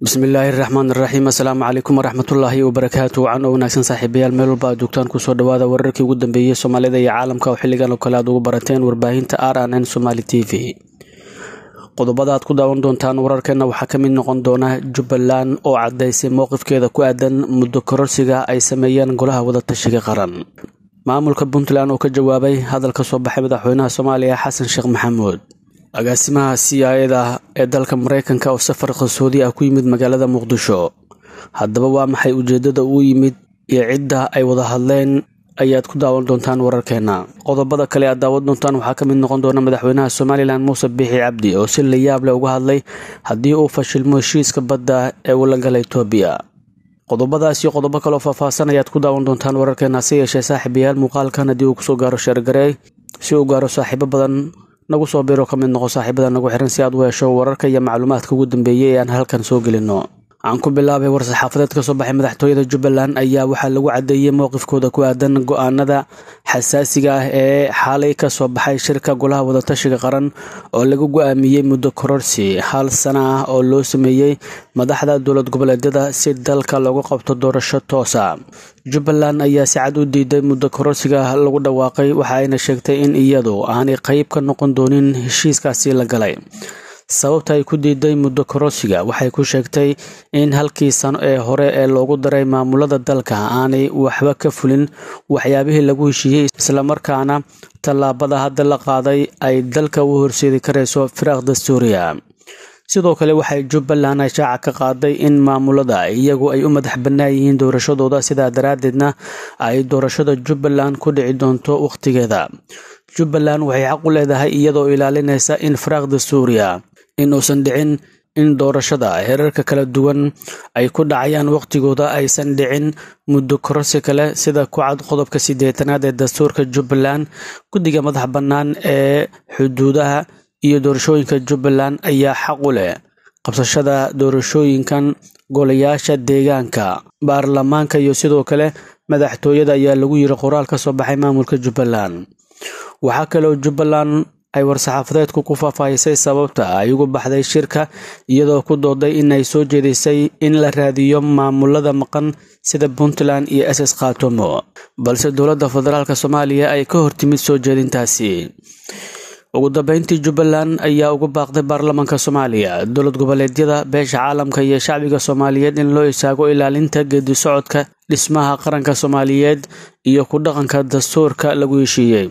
bismillaahi raxmaan raxiim assalaamu calaykum waraxmatullaahi wabarakaatu can oo wanaagsan saaxiibayaal meel walba aad joogtaan kusoo dhawaada wararkii ugu dambeeyey soomaalida iyo caalamka oo xilligan oo kale aad ugu barateen warbaahinta r n n somaali t v qodobada aad ku daawan doontaan wararkeenna waxaa ka mid noqon doona jubbaland oo caddaysay mowqifkeeda ku aadan muddo kororsiga ay sameeyeen golaha wadatashiga qaran maamulka puntland oo ka jawaabay hadalka soo baxay madaxweynaha soomaaliya xasan sheekh maxamuud agaasimaha c da ee dalka maraykanka oo safar saudi ah ku yimid magaalada muqdisho haddaba waa maxay ujeeddada uu yimid iyo cidda ay wada hadleen ayaad ku daawan doontaan wararkeenna qodobada kale aad daawan doontaan waxaa ka mid noqon doona madaxweynaha somalilan muuse biixi cabdi oo si layaab leh uga hadlay haddii uu fashilmo heshiiska badda ee uu la gala etoobiya qodobadaas iyo qodobo kaleo faahfaahsan ayaad ku daawan doontaan wararkeenna hase yeeshee saaxiibayaal muuqaalkan haddii uu kusoo gaaro sheergarey si uu gaaro saaxiibo badan nagu soo biro ka mid noqo saaxiibada nagu xiran si aad u hesho wararka iyo macluumaadka ugu dambeeyay ee aan halkan soo gelino aan ku bilaabay war-saxaafadeed ka soo baxay madaxtooyada jubbaland ayaa waxaa lagu caddeeyey mowqifkooda ku aadan go'aanada xasaasiga ah ee xaalay ka soo baxay shirka golaha wadatashiga qaran oo lagu go-aamiyey muddo kororsi hal sana ah oo loo sameeyey madaxda dowlad goboleedyada si dalka loogu qabto doorasho toosa jubbaland ayaa si cad u diiday muddo kororsiga lagu dhawaaqay waxa ayna sheegtay in iyadu aanay qayb ka noqon doonin heshiiskaasi la galay sababta ay ku diiday muddo korosiga waxay ku sheegtay in halkii sano ee hore ee loogu daray maamulada dalka aanay waxba ka fulin waxyaabihii lagu heshiiyey islamarkaana tallaabada hadda la qaaday ay dalka u horseedi karayso firaaqda suuriya sidoo kale waxay jubbaland ashaaca ka qaaday in maamulada iyagu ay u madax bannaan yihiin doorashadooda sidaa daraaddeedna ay doorashada jubbaland ku dhici doonto wakhtigeeda jubbaland waxay xaq u leedahay iyadoo ilaalinaysa in firaaqda suuriya inuusan dhicin in doorashada heerarka kala duwan ay ku dhacayaan waqtigooda aysan dhicin muddo korosi kale sida ku cad qodobka sideetanaad ee dastuurka jubbaland guddiga madax bannaan ee xuduudaha iyo doorashooyinka jubbaland ayaa xaq u leh qabsashada doorashooyinkan golayaasha deegaanka baarlamaanka iyo sidoo kale madaxtooyada ayaa lagu yiri qoraal ka soo baxay maamulka jubbaland waxaa kaloo jubbaland ay war-saxaafadeedku ku faahfaahisay sababta ay ugu baxday shirka iyadoo ku dooday inay soo jeedisay in la raadiyo maamulada maqan sida puntland iyo ss khaatumo balse dowladda federaalk soomaaliya ay ka hortimid soo jeedintaasi ugu dambeyntii jubbaland ayaa ugu baaqday baarlamaanka soomaaliya dowlad goboleedyada beesha caalamka iyo shacbiga soomaaliyeed in loo istaago ilaalinta geedi socodka dhismaha qaranka soomaaliyeed iyo ku dhaqanka dastuurka lagu heshiiyey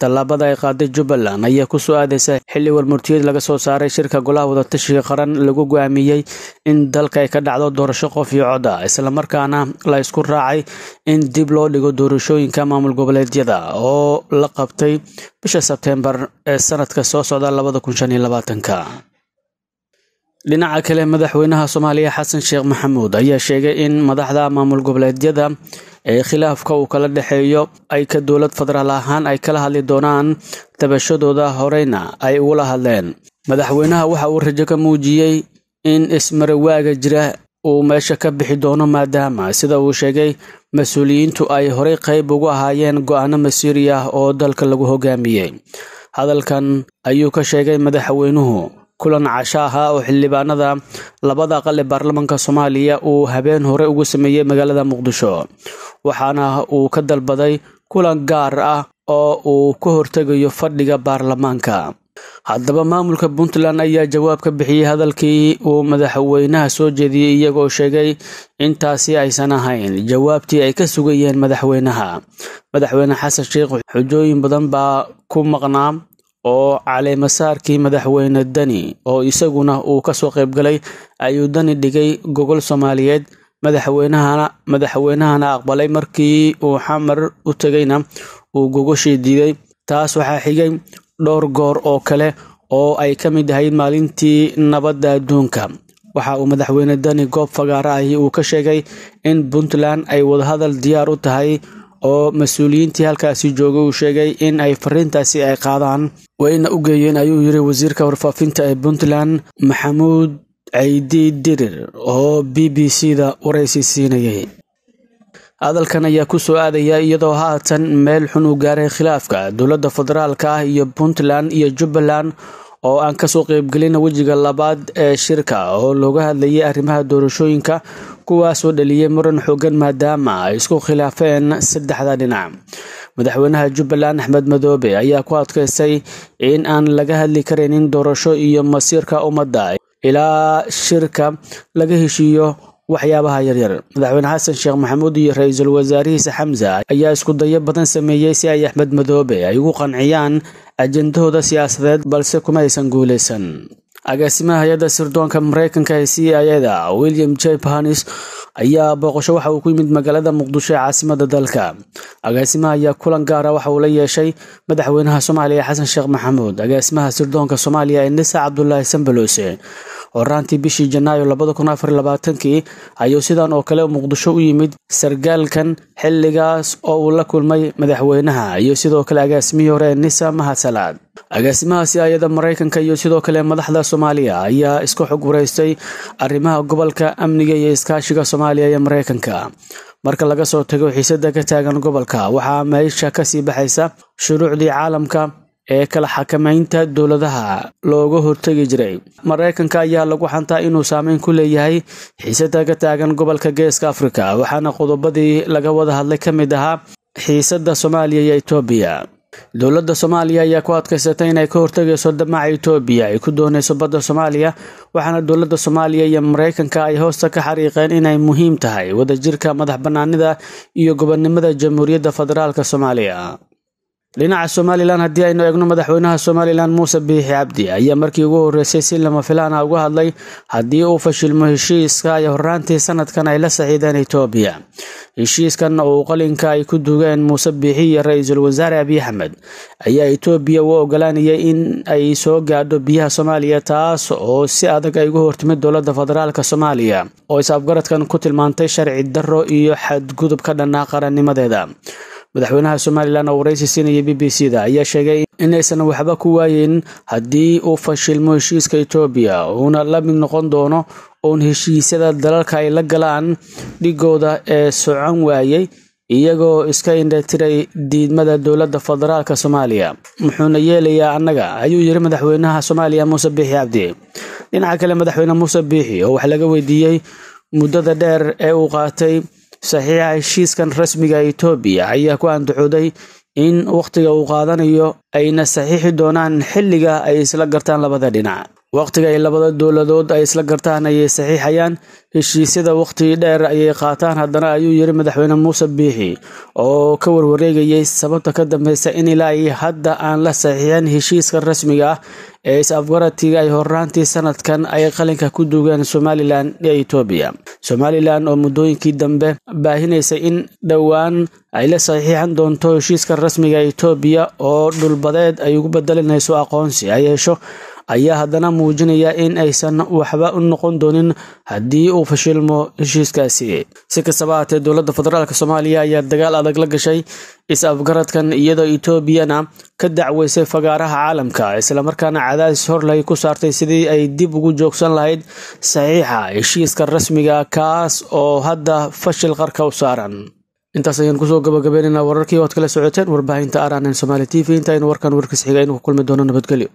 tallaabada ay qaaday jubbaland ayaa ku soo aadaysa xilli warmurtiyeed laga soo saaray shirka golaha wadatashiga qaran lagu go'aamiyey in dalka ay ka dhacdo doorasho qof iyo cod ah islamarkaana la isku raacay in dib loo dhigo doorashooyinka maamul goboleedyada oo la qabtay bisha sebteembar ee sanadka soo socda labada dhinaca kale madaxweynaha soomaaliya xasan sheekh maxamuud ayaa sheegay in madaxda maamul goboleedyada ee khilaafka uu kala dhexeeyo ay ka dowlad federaal ahaan ay kala hadli doonaan tabashadooda horeyna ay ugula hadleen madaxweynaha waxa uu rajo ka muujiyey in ismarawaaga jira uu meesha ka bixi doono maadaama sida uu sheegay mas-uuliyiintu ay horey qayb ugu ahaayeen go'aano masiiri ah oo dalka lagu hogaamiyey hadalkan ayuu ka sheegay madaxweynuhu kulan casha ahaa oo xildhibaanada labada aqal ee baarlamanka soomaaliya uu habeen hore ugu sameeyey magaalada muqdisho waxaana uu ka dalbaday kulan gaar ah oo uu ka hortegayo fadhiga baarlamaanka haddaba maamulka puntland ayaa jawaab ka bixiyey hadalkii uu madaxweynaha soo jeediyey iyagoo sheegay intaasi aysan ahayn jawaabtii ay ka sugayeen madaxweynaha madaxweyne xasan sheekh xujooyin badan baa ku maqnaa oo caleemasaarkii madaxweyne dani oo isaguna uu ka kasoo qaybgalay ayuu dani dhigay gogol soomaaliyeed madaxweynahana aqbalay markii uu xamar u tegayna uu gogoshii diiday taas waxaa xigay dhowr goor oo kale oo ay ka mid ahayd maalintii nabadda adduunka waxa uu madaxweyne dani goob fagaara ahi uu ka sheegay in puntland ay wadahadal diyaar u tahay oo mas-uuliyiintii halkaasi joogay uu sheegay in ay fariintaasi ay qaadaan wayna u geeyeen ayuu yiri wasiirka warfaafinta ee puntland maxamuud caydi dirir oo b b c da waraysi siinayay hadalkan ayaa ku soo aadaya iyadoo haatan meel xun uu gaaray khilaafka dowladda federaalka ah iyo puntland iyo jubbaland oo aan kasoo qeybgelin wejiga labaad ee shirka oo looga hadlayay arrimaha doorashooyinka kuwaasoo dhaliyay muran xoogan maadaama ay isku khilaafeen saddexda dhinac madaxweynaha jubbaland axmed madoobe ayaa ku adkaystay in aan laga hadli karaynin doorasho iyo masiirka ummadda ilaa shirka laga heshiiyo waxyaabaha yaryar madaxweyne xasan sheekh maxamuud iyo ra-iisul wasaarihiisa xamsa ayaa isku dayo badan sameeyey si ay axmed madoobe ay ugu qanciyaan ajendahooda siyaasadeed balse kuma aysan guulaysan agaasimaha hay-adda sirdoonka mareykanka ee c i da william j panis ayaa booqasho waxa uu ku yimid magaalada muqdisho ee caasimada dalka agaasimaha ayaa kulan gaara ah waxa uu la yeeshay madaxweynaha soomaaliya xasan sheekh maxamuud agaasimaha sirdoonka soomaaliya ee nisa cabdulaahi sambalose horaantii bishii janaayo labada kun afar labaatankii ayuu sidan oo kale muqdisho u yimid sargaalkan xilligaas oo uu la kulmay madaxweynaha iyo sidoo kale agaasimihii hore nisa mahadsalaad agaasimahaasi ayada maraykanka iyo sidoo kale madaxda soomaaliya ayaa isku xog waraystay arrimaha gobolka amniga iyo iskaashiga soomaaliya iyo maraykanka marka laga soo tago xiisadda ka taagan gobolka waxaa meesha kasii baxaysa shuruucdii caalamka ee kala xakamaynta dowladaha looga hortegi jiray maraykanka ayaa lagu xantaa inuu saameyn ku leeyahay xiisada ka taagan gobolka geeska afrika waxaana qodobadii laga wada hadlay ka mid ahaa xiisadda soomaaliya iyo etoobiya dowladda soomaaliya ayaa ku adkaysatay inay ka hortagayso damaca itoobiya ay ku doonayso badda soomaaliya waxaana dowladda soomaaliya iyo maraykanka ay hoosta ka xariiqeen inay muhiim tahay wadajirka madax bannaanida iyo gobonnimada jamhuuriyadda federaalk soomaaliya dhinaca somalilan haddii aynu eegno madaxweynaha somalilan muuse biixi cabdi ayaa markii ugu horeysay si lama filaan ah uga hadlay haddii uu fashilmo heshiiska ay horraantii sanadkan ay la saxiideen itoobiya heshiiskan oo qalinka ay ku duugeen muuse biixi iyo ra-iisul wasaare abiy axmed ayaa etoobiya uu ogolaanayay in ay soo gaadho biyaha soomaaliya taas oo si adag ay uga hortimid dowladda federaalka soomaaliya oo is ku tilmaantay sharci darro iyo xadgudub ka dhanaa qarannimadeeda madaxweynaha somalilan oo waraysi siinaya b b c da ayaa sheegay inaysan waxba ku waayeyn haddii uu fashilmo heshiiska etoobiya uuna la mid noqon doono uun heshiisyada dalalka ay la galaan dhigooda ee socon waayay iyagoo iska indhatiray diidmada dowladda federaalk soomaaliya muxuuna yeelayaa annaga ayuu yiri madaxweynaha soomaaliya muuse biixi cabdi dhinaca kale madaxweyne muuse biixi oo wax laga weydiiyey muddada dheer ee uu qaatay saxiixa heshiiskan rasmiga itoobiya ayaa ku andacuday in wakhtiga uu qaadanayo ayna saxiixi doonaan xilliga ay isla gartaan labada dhinac waqtiga ay labada dowladood ay isla gartaan ayay saxiixayaan heshiisyada wakhti dheer ayay qaataan haddana ayuu yiri madaxweyne muuse biixi oo ka warwareegayay sababta ka dambeysa in ilaa iyo hadda aan la saxiixin heshiiska rasmiga ah ee is-afgaratiga ay horraantii sannadkan ay qalinka ku duugeen somalilan iyo etoobiya somalilan oo muddooyinkii dambe baahinaysa in dhowaan ay la saxiixan doonto heshiiska rasmiga etoobiya oo dhulbadeed ay ugu bedelinayso aqoonsi ha yeesho ayaa haddana muujinaya in aysan waxba u noqon doonin haddii uu fashilmo heshiiskaasi si kastaba haatee dowladda federaalk soomaaliya ayaa dagaal adag la gashay is-afgaradkan iyadoo etoobiyana ka dacweysay fagaaraha caalamka islamarkaana cadaadis horlay ku saartay sidii ay dib ugu joogsan lahayd saxiixa heshiiska rasmiga kaas oo hadda fashil qarka u saaran intaas ayaan kusoo gabagabeynayna wararkii oad kala socoteen warbaahinta aranen somaali t v inta aynu warkan warkiis xiga aynu ku kulmi doono nabadgelyo